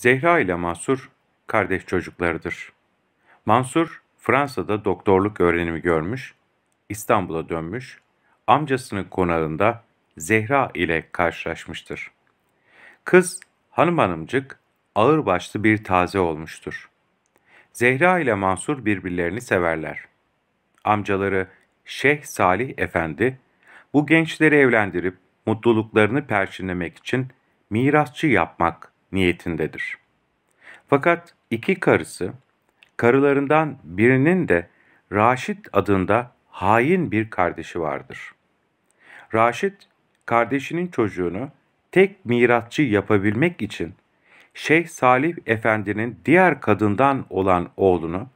Zehra ile Mansur kardeş çocuklarıdır. Mansur Fransa'da doktorluk öğrenimi görmüş, İstanbul'a dönmüş, amcasının konağında Zehra ile karşılaşmıştır. Kız hanım hanımcık, ağırbaşlı bir taze olmuştur. Zehra ile Mansur birbirlerini severler. Amcaları Şeyh Salih Efendi, bu gençleri evlendirip mutluluklarını perçinlemek için mirasçı yapmak niyetindedir. Fakat iki karısı, karılarından birinin de Raşit adında hain bir kardeşi vardır. Raşit, kardeşinin çocuğunu tek miratçı yapabilmek için Şeyh Salih Efendi'nin diğer kadından olan oğlunu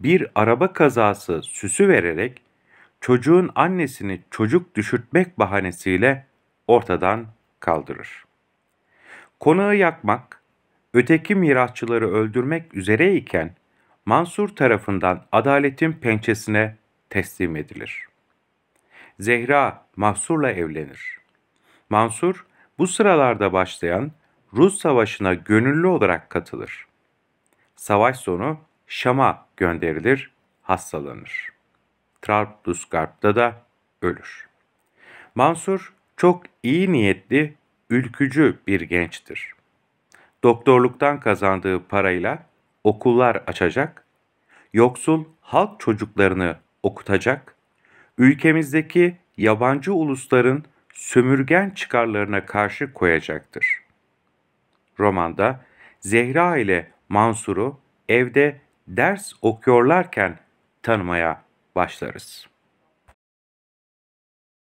bir araba kazası süsü vererek çocuğun annesini çocuk düşürtmek bahanesiyle ortadan kaldırır. Konağı yakmak, öteki mirasçıları öldürmek üzereyken Mansur tarafından adaletin pençesine teslim edilir. Zehra Mahsur'la evlenir. Mansur bu sıralarda başlayan Rus Savaşı'na gönüllü olarak katılır. Savaş sonu Şam'a gönderilir, hastalanır. Trablusgarp'ta da ölür. Mansur çok iyi niyetli ülkücü bir gençtir. Doktorluktan kazandığı parayla okullar açacak, yoksul halk çocuklarını okutacak, ülkemizdeki yabancı ulusların sömürgen çıkarlarına karşı koyacaktır. Romanda Zehra ile Mansur'u evde ders okuyorlarken tanımaya başlarız.